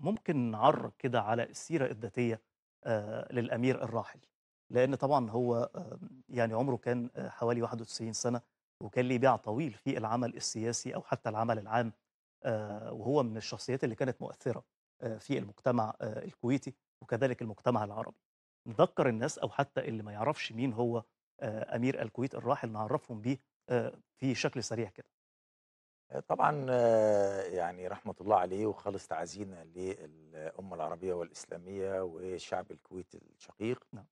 ممكن نعرج كده على السيرة الذاتية للأمير الراحل لأن طبعا هو آمم، يعني عمره كان حوالي 91 سنة وكان ليه باع طويل في العمل السياسي أو حتى العمل العام وهو من الشخصيات اللي كانت مؤثرة في المجتمع الكويتي وكذلك المجتمع العربي نذكر الناس أو حتى اللي ما يعرفش مين هو أمير الكويت الراحل نعرفهم بيه في شكل سريع كده طبعا آه، يعني رحمة الله عليه وخالص تعزينا للأمة العربية والإسلامية والشعب الكويتي الشقيق نعم.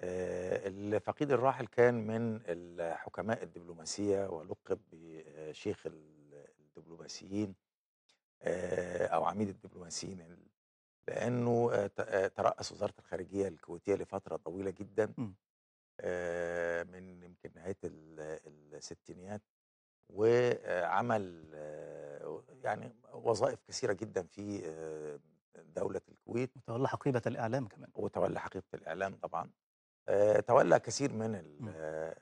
آه، الفقيد الراحل كان من الحكماء الدبلوماسية ولقب بشيخ الدبلوماسيين آه، أو عميد الدبلوماسيين لأنه ترأس وزارة الخارجية الكويتية لفترة طويلة جدا من يمكن نهاية الستينيات وعمل يعني وظائف كثيرة جدا في دولة الكويت وتولى حقيبة الإعلام كمان وتولى حقيبة الإعلام طبعا آه، تولى كثير من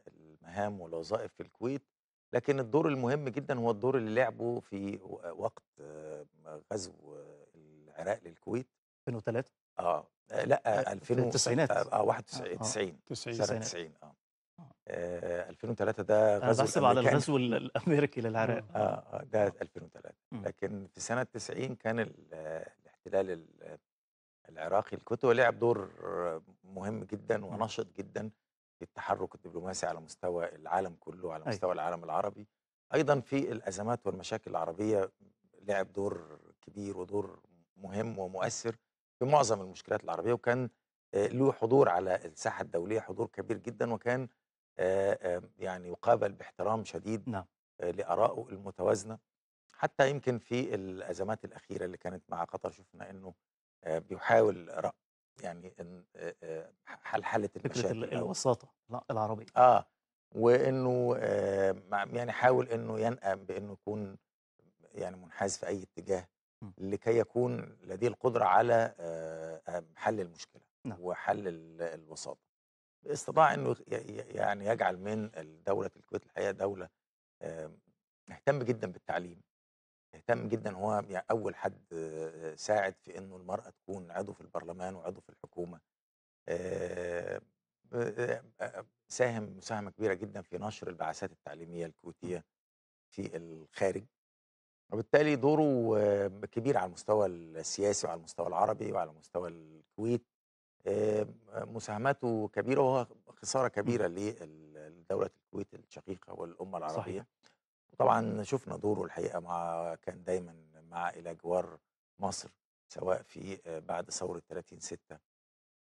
المهام والوظائف في الكويت لكن الدور المهم جدا هو الدور اللي لعبه في وقت غزو العراق للكويت 2003 آه،, اه لا 2000 آه، التسعينات اه 91 90 سنه 90 اه 2003 آه، ده غزو انا بحسب على الغزو الامريكي للعراق اه, آه، ده 2003 لكن في سنه 90 كان الاحتلال العراقي الكويتي ولعب دور مهم جدا ونشط جدا في التحرك الدبلوماسي على مستوى العالم كله على أيوة. مستوى أي. العالم العربي ايضا في الازمات والمشاكل العربيه لعب دور كبير ودور مهم ومؤثر في معظم المشكلات العربيه وكان آه، له حضور على الساحه الدوليه حضور كبير جدا وكان آه، آه، يعني يقابل باحترام شديد نعم. آه، لارائه المتوازنه حتى يمكن في الازمات الاخيره اللي كانت مع قطر شفنا انه بيحاول رأ يعني حل حاله المشاكل فكره الوساطه العربيه اه وانه يعني حاول انه ينأم بانه يكون يعني منحاز في اي اتجاه لكي يكون لديه القدره على حل المشكله نعم. وحل الوساطه استطاع انه يعني يجعل من دوله الكويت الحقيقه دوله اهتم آمم، جدا بالتعليم اهتم جدا هو يعني اول حد ساعد في انه المراه تكون عضو في البرلمان وعضو في الحكومه ساهم مساهمه كبيره جدا في نشر البعثات التعليميه الكويتيه في الخارج وبالتالي دوره آمم، كبير على المستوى السياسي وعلى المستوى العربي وعلى مستوى الكويت آه، مساهمته كبيره وهو خساره إمم. كبيره لدوله الكويت الشقيقه والامه العربيه صحيح. وطبعا شفنا دوره الحقيقه مع كان دايما مع الى جوار مصر سواء في آه، بعد ثوره 30 6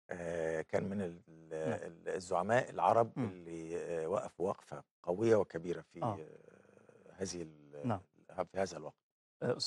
آه، كان من نعم. الزعماء العرب م. إمم. اللي وقف وقفه قويه وكبيره في آه. هذه نعم. في هذا الوقت